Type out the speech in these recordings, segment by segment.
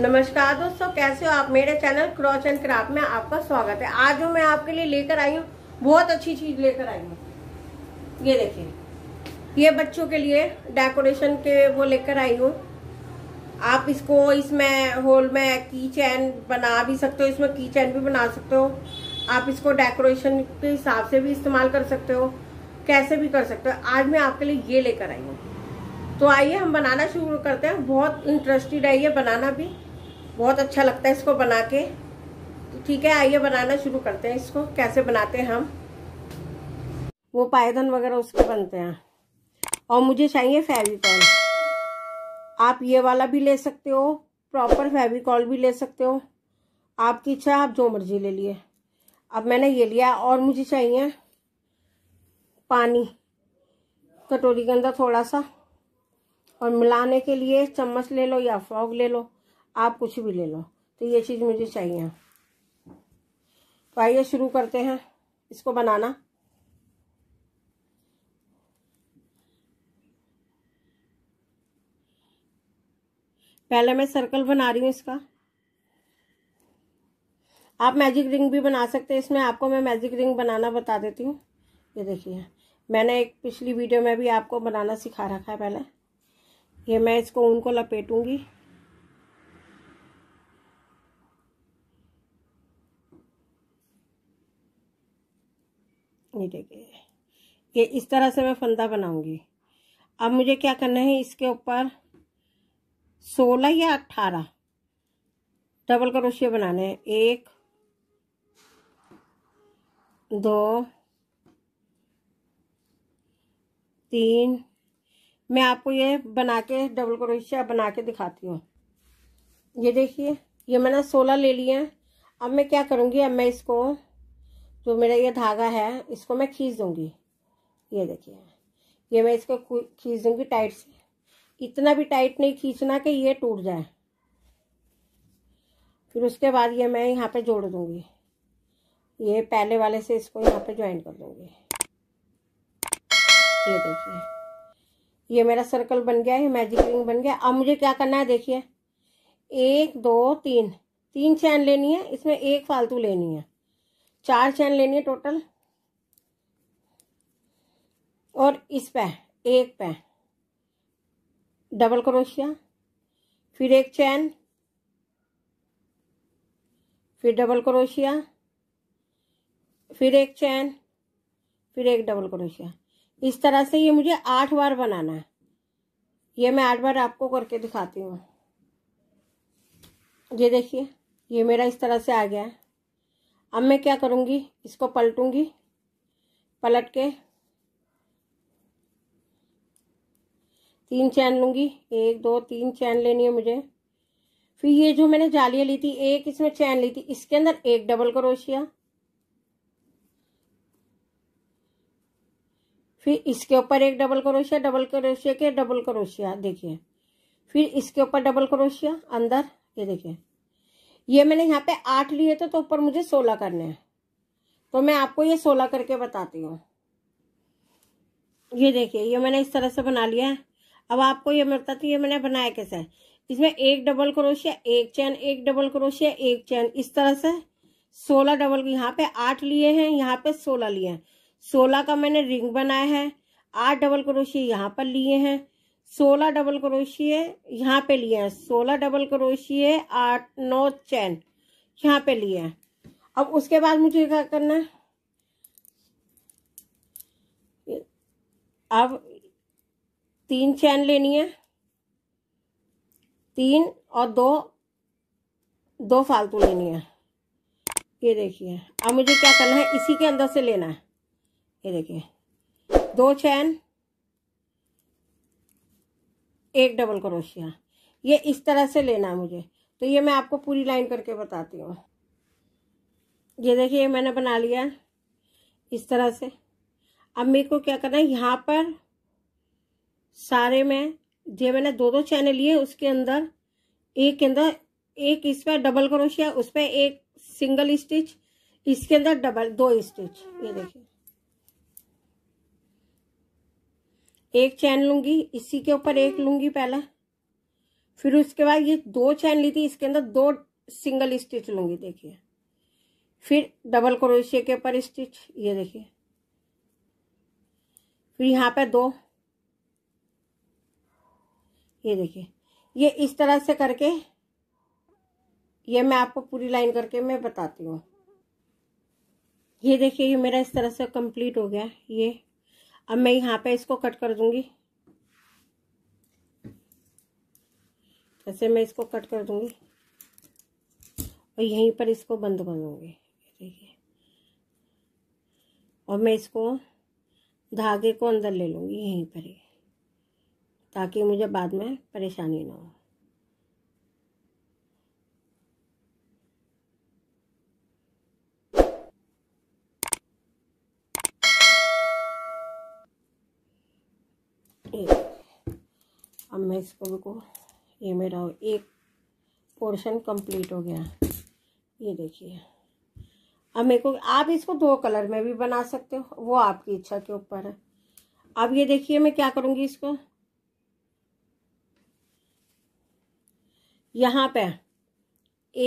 नमस्कार दोस्तों कैसे हो आप मेरे चैनल क्रॉच एंड क्राफ्ट में आपका स्वागत है आज जो मैं आपके लिए लेकर आई हूँ बहुत अच्छी चीज लेकर आई हूँ ये देखिए ये बच्चों के लिए डेकोरेशन के वो लेकर आई हूँ आप इसको इसमें होल में की चैन बना भी सकते हो इसमें की चैन भी बना सकते हो आप इसको डेकोरेशन के हिसाब से भी इस्तेमाल कर सकते हो कैसे भी कर सकते हो आज मैं आपके लिए ये लेकर आई हूँ तो आइए हम बनाना शुरू करते हैं बहुत इंटरेस्टेड है ये बनाना भी बहुत अच्छा लगता है इसको बना के तो ठीक है आइए बनाना शुरू करते हैं इसको कैसे बनाते हैं हम वो पायदन वगैरह उसके बनते हैं और मुझे चाहिए फेविकॉल आप ये वाला भी ले सकते हो प्रॉपर फेविकॉल भी ले सकते हो आपकी इच्छा आप जो मर्जी ले लिए अब मैंने ये लिया और मुझे चाहिए पानी कटोरी के अंदर थोड़ा सा और मिलाने के लिए चम्मच ले लो या फॉग ले लो आप कुछ भी ले लो तो ये चीज़ मुझे चाहिए तो आइए शुरू करते हैं इसको बनाना पहले मैं सर्कल बना रही हूँ इसका आप मैजिक रिंग भी बना सकते हैं इसमें आपको मैं मैजिक रिंग बनाना बता देती हूँ ये देखिए मैंने एक पिछली वीडियो में भी आपको बनाना सिखा रखा है पहले ये मैं इसको उनको लपेटूंगी नीचे के ये इस तरह से मैं फंदा बनाऊंगी अब मुझे क्या करना है इसके ऊपर सोलह या अट्ठारह डबल क्रोशिया बनाने हैं एक दो तीन मैं आपको ये बना के डबल क्रोशिया बना के दिखाती हूँ ये देखिए ये मैंने सोलह ले लिए हैं अब मैं क्या करूँगी अब मैं इसको जो मेरा ये धागा है इसको मैं खींच दूंगी ये देखिए ये मैं इसको खींच दूंगी टाइट से इतना भी टाइट नहीं खींचना कि ये टूट जाए फिर उसके बाद ये मैं यहाँ पे जोड़ दूंगी ये पहले वाले से इसको यहाँ पे ज्वाइन कर दूंगी ये देखिए ये मेरा सर्कल बन गया है मैजिक रिंग बन गया अब मुझे क्या करना है देखिए एक दो तीन तीन चैन लेनी है इसमें एक फालतू लेनी है चार चैन लेनी है टोटल और इस पे एक पे डबल क्रोशिया फिर एक चैन फिर डबल क्रोशिया फिर एक चैन फिर एक डबल क्रोशिया इस तरह से ये मुझे आठ बार बनाना है ये मैं आठ बार आपको करके दिखाती हूँ ये देखिए ये मेरा इस तरह से आ गया है अब मैं क्या करूँगी इसको पलटूँगी पलट के तीन चैन लूँगी एक दो तीन चैन लेनी है मुझे फिर ये जो मैंने जालियाँ ली थी एक इसमें चैन ली थी इसके अंदर एक डबल करोशिया फिर इसके ऊपर एक डबल करोशिया डबल करोशिया के डबल करोशिया देखिए फिर इसके ऊपर डबल करोशिया अंदर ये देखिए ये मैंने यहाँ पे आठ लिए थे तो ऊपर मुझे सोलह करने हैं तो मैं आपको ये सोलह करके बताती हूँ ये देखिए ये मैंने इस तरह से बना लिया है अब आपको ये मैं बताती हूँ ये मैंने बनाया कैसे इसमें एक डबल क्रोशिया एक चैन एक डबल क्रोशिया एक चैन इस तरह से सोलह डबल यहाँ पे आठ लिए हैं यहाँ पे सोलह लिए हैं सोलह का मैंने रिंग बनाया है आठ डबल क्रोशिया यहाँ पर लिए हैं सोलह डबल क्रोशिए यहाँ पे लिए हैं सोलह डबल क्रोशिए आठ नौ चैन यहाँ पे लिए हैं अब उसके बाद मुझे क्या करना है अब तीन चैन लेनी है तीन और दो दो फालतू लेनी है ये देखिए अब मुझे क्या करना है इसी के अंदर से लेना है ये देखिए दो चैन एक डबल क्रोशिया ये इस तरह से लेना है मुझे तो ये मैं आपको पूरी लाइन करके बताती हूँ ये देखिए मैंने बना लिया इस तरह से अब मेरे को क्या करना है यहाँ पर सारे में जो मैंने दो दो चैनल लिए उसके अंदर एक के अंदर एक इस पर डबल क्रोशिया उस पर एक सिंगल स्टिच इसके अंदर डबल दो स्टिच ये देखिए एक चैन लूंगी इसी के ऊपर एक लूंगी पहले फिर उसके बाद ये दो चैन ली थी इसके अंदर दो सिंगल स्टिच लूंगी देखिए फिर डबल क्रोशिया के ऊपर स्टिच ये देखिए फिर यहाँ पे दो ये देखिए ये इस तरह से करके ये मैं आपको पूरी लाइन करके मैं बताती हूँ ये देखिए ये मेरा इस तरह से कंप्लीट हो गया ये अब मैं यहाँ पे इसको कट कर दूंगी ऐसे मैं इसको कट कर दूंगी और यहीं पर इसको बंद कर दूंगी देखिए और मैं इसको धागे को अंदर ले लूँगी यहीं पर ही ताकि मुझे बाद में परेशानी ना हो अब मैं इसको को ये मेरा एक पोर्शन कंप्लीट हो गया ये देखिए अब मेरे को आप इसको दो कलर में भी बना सकते हो वो आपकी इच्छा के ऊपर है अब ये देखिए मैं क्या करूँगी इसको यहाँ पे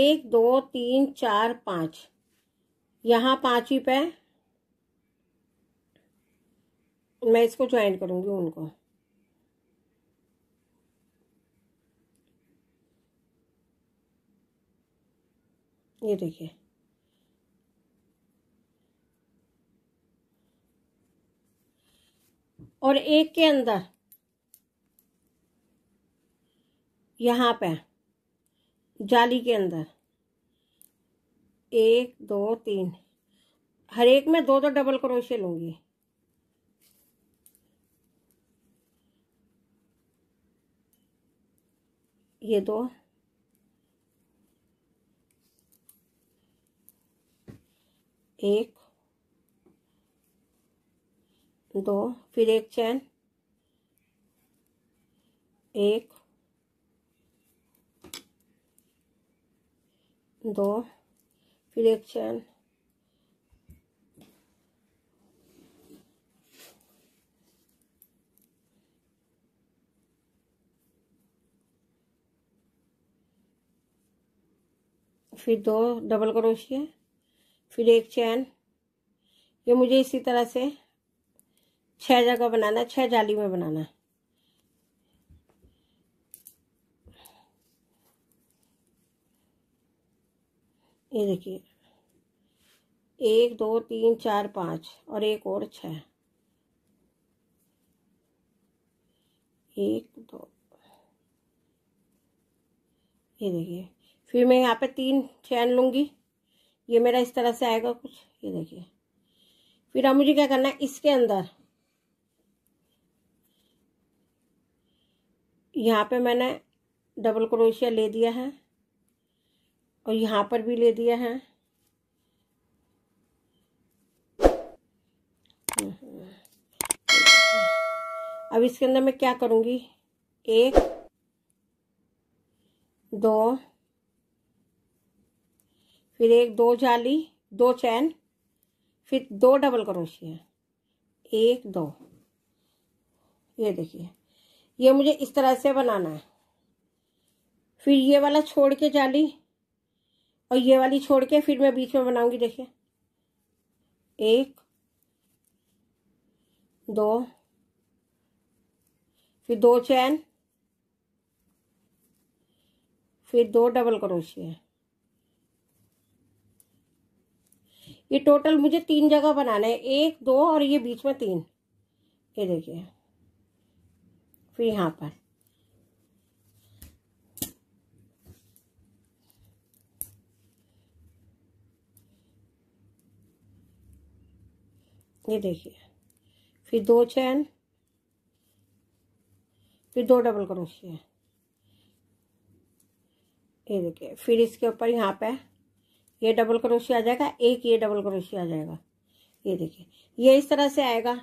एक दो तीन चार पाँच यहाँ ही पे मैं इसको ज्वाइन करूँगी उनको ये देखिए और एक के अंदर यहाँ पे जाली के अंदर एक दो तीन हर एक में दो दो डबल क्रोशे लूंगी ये दो एक दो फिर एक चैन एक दो फिर एक चैन फिर दो डबल करोशिया फिर एक चैन ये मुझे इसी तरह से छह जगह बनाना छह जाली में बनाना है ये देखिए एक दो तीन चार पाँच और एक और छ एक दो ये देखिए फिर मैं यहाँ पे तीन चैन लूँगी ये मेरा इस तरह से आएगा कुछ ये देखिए फिर अब मुझे क्या करना है इसके अंदर यहाँ पे मैंने डबल क्रोशिया ले दिया है और यहाँ पर भी ले दिया है अब इसके अंदर मैं क्या करूँगी एक दो फिर एक दो जाली दो चैन फिर दो डबल करोशिया एक दो ये देखिए ये मुझे इस तरह से बनाना है फिर ये वाला छोड़ के जाली और ये वाली छोड़ के फिर मैं बीच में बनाऊंगी देखिए एक दो फिर दो चैन फिर दो डबल क्रोशिया ये टोटल मुझे तीन जगह बनाना है एक दो और ये बीच में तीन ये देखिए फिर यहाँ पर ये देखिए फिर दो चैन फिर दो डबल क्रोशिया ये देखिए फिर इसके ऊपर यहाँ पे ये डबल क्रोशिया आ जाएगा एक ये डबल क्रोशिया आ जाएगा ये देखिए ये इस तरह से आएगा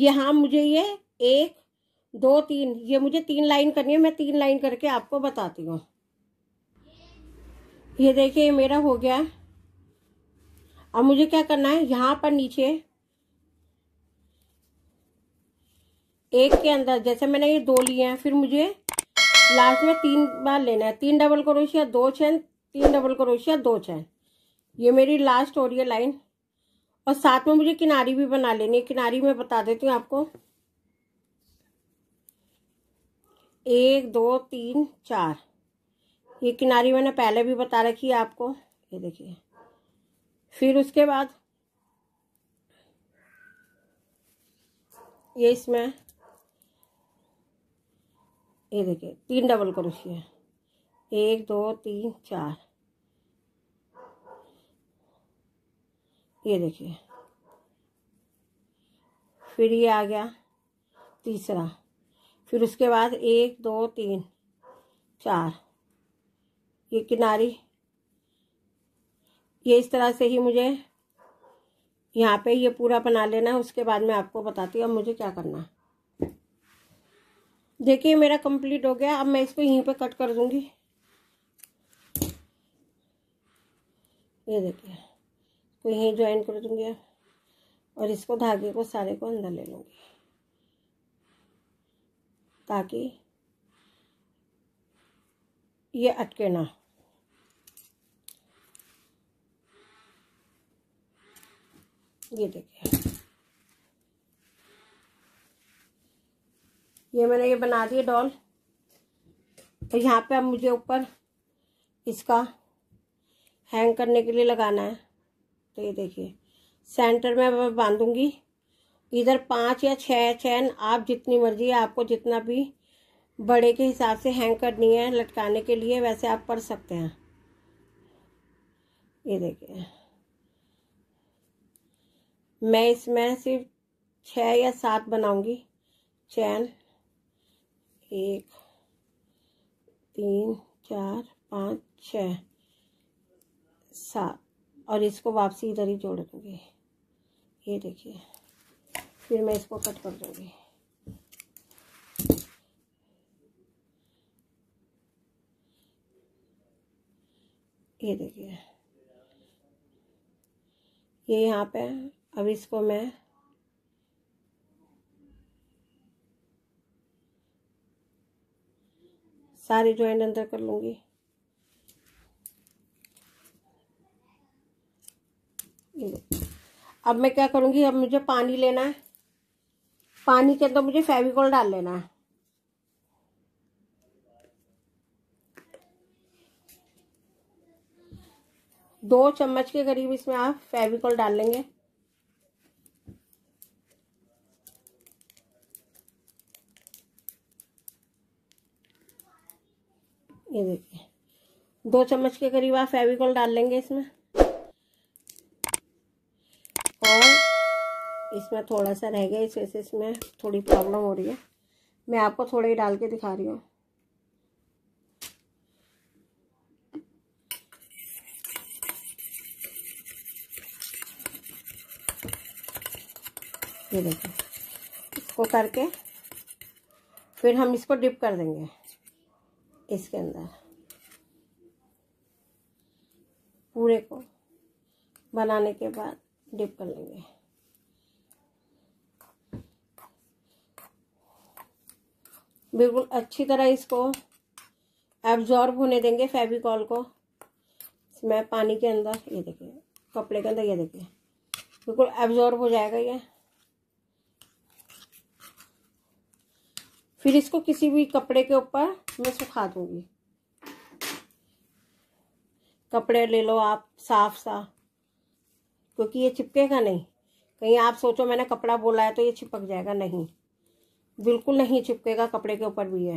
यहाँ मुझे ये एक दो तीन ये मुझे तीन लाइन करनी है मैं तीन लाइन करके आपको बताती हूँ ये देखिए मेरा हो गया अब मुझे क्या करना है यहाँ पर नीचे एक के अंदर जैसे मैंने ये दो लिए हैं फिर मुझे लास्ट में तीन बार लेना है तीन डबल क्रोशिया दो चैन तीन डबल क्रोशिया दो चैन ये मेरी लास्ट हो रही है लाइन और साथ में मुझे किनारी भी बना लेनी है किनारी मैं बता देती हूँ आपको एक दो तीन चार ये किनारी मैंने पहले भी बता रखी है आपको ये देखिए फिर उसके बाद ये इसमें ये देखिए तीन डबल क्रोशिया एक दो तीन चार ये देखिए फिर ये आ गया तीसरा फिर उसके बाद एक दो तीन चार ये किनारी ये इस तरह से ही मुझे यहाँ पे ये पूरा बना लेना है उसके बाद मैं आपको बताती हूँ अब मुझे क्या करना है देखिए मेरा कंप्लीट हो गया अब मैं इसको यहीं पे कट कर दूंगी ये देखिए को तो यहीं ज्वाइन कर दूँगी और इसको धागे को सारे को अंदर ले लूँगी ताकि ये अटके ना ये देखिए ये मैंने ये बना दिए डॉल तो यहाँ पे अब मुझे ऊपर इसका हैंग करने के लिए लगाना है तो ये देखिए सेंटर में मैं बांधूंगी इधर पाँच या छः चैन आप जितनी मर्जी आपको जितना भी बड़े के हिसाब से हैंग करनी है लटकाने के लिए वैसे आप कर सकते हैं ये देखिए मैं इसमें सिर्फ छह या सात बनाऊंगी चैन एक तीन चार पाँच छ सात और इसको वापसी इधर ही जोड़ दूँगी ये देखिए फिर मैं इसको कट कर दूँगी ये देखिए ये यहाँ पे अब इसको मैं सारे ज्वाइंट अंदर कर लूँगी अब मैं क्या करूँगी अब मुझे पानी लेना है पानी के अंदर मुझे फेविकॉल डाल लेना है दो चम्मच के करीब इसमें आप फेविकोल डाल लेंगे ये देखिए दो चम्मच के करीब आप फेविकोल डाल लेंगे इसमें इसमें थोड़ा सा रह गया इस वजह से इसमें थोड़ी प्रॉब्लम हो रही है मैं आपको थोड़ा ही डाल के दिखा रही हूँ ये देखिए इसको करके फिर हम इसको डिप कर देंगे इसके अंदर पूरे को बनाने के बाद डिप कर लेंगे बिल्कुल अच्छी तरह इसको एब्जॉर्ब होने देंगे फेविकॉल को मैं पानी के अंदर ये देखिए कपड़े के अंदर ये देखिए बिल्कुल एब्जॉर्ब हो जाएगा ये फिर इसको किसी भी कपड़े के ऊपर मैं सुखा दूंगी कपड़े ले लो आप साफ सा क्योंकि ये चिपकेगा नहीं कहीं आप सोचो मैंने कपड़ा बोला है तो ये चिपक जाएगा नहीं बिल्कुल नहीं चिपकेगा कपड़े के ऊपर भी है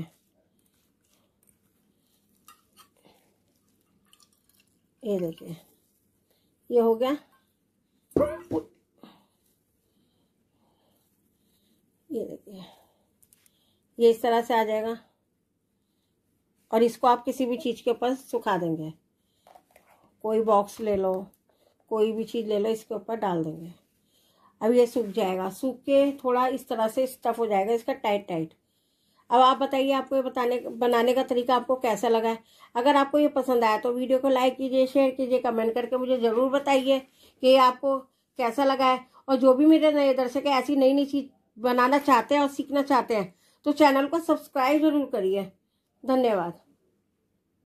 ये देखिए ये हो गया ये देखिए ये इस तरह से आ जाएगा और इसको आप किसी भी चीज़ के ऊपर सुखा देंगे कोई बॉक्स ले लो कोई भी चीज़ ले लो इसके ऊपर डाल देंगे अब ये सूख जाएगा सूख के थोड़ा इस तरह से स्टफ हो जाएगा इसका टाइट टाइट अब आप बताइए आपको ये बताने बनाने का तरीका आपको कैसा लगा है अगर आपको ये पसंद आया तो वीडियो को लाइक कीजिए शेयर कीजिए कमेंट करके मुझे ज़रूर बताइए कि आपको कैसा लगा है और जो भी मेरे नए दर्शक है ऐसी नई नई चीज़ बनाना चाहते हैं और सीखना चाहते हैं तो चैनल को सब्सक्राइब ज़रूर करिए धन्यवाद